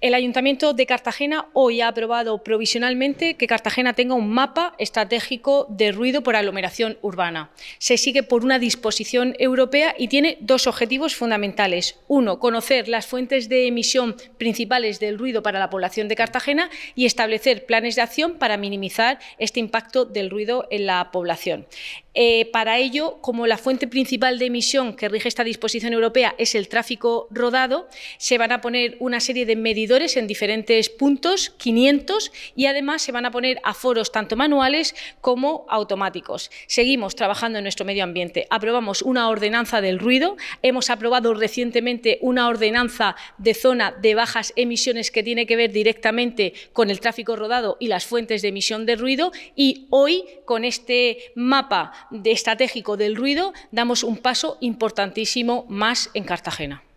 El Ayuntamiento de Cartagena hoy ha aprobado provisionalmente que Cartagena tenga un mapa estratégico de ruido por aglomeración urbana. Se sigue por una disposición europea y tiene dos objetivos fundamentales. Uno, conocer las fuentes de emisión principales del ruido para la población de Cartagena y establecer planes de acción para minimizar este impacto del ruido en la población. Eh, para ello, como la fuente principal de emisión que rige esta disposición europea es el tráfico rodado, se van a poner una serie de medidores en diferentes puntos, 500, y además se van a poner aforos tanto manuales como automáticos. Seguimos trabajando en nuestro medio ambiente. Aprobamos una ordenanza del ruido, hemos aprobado recientemente una ordenanza de zona de bajas emisiones que tiene que ver directamente con el tráfico rodado y las fuentes de emisión de ruido y hoy con este mapa de estratégico del ruido, damos un paso importantísimo más en Cartagena.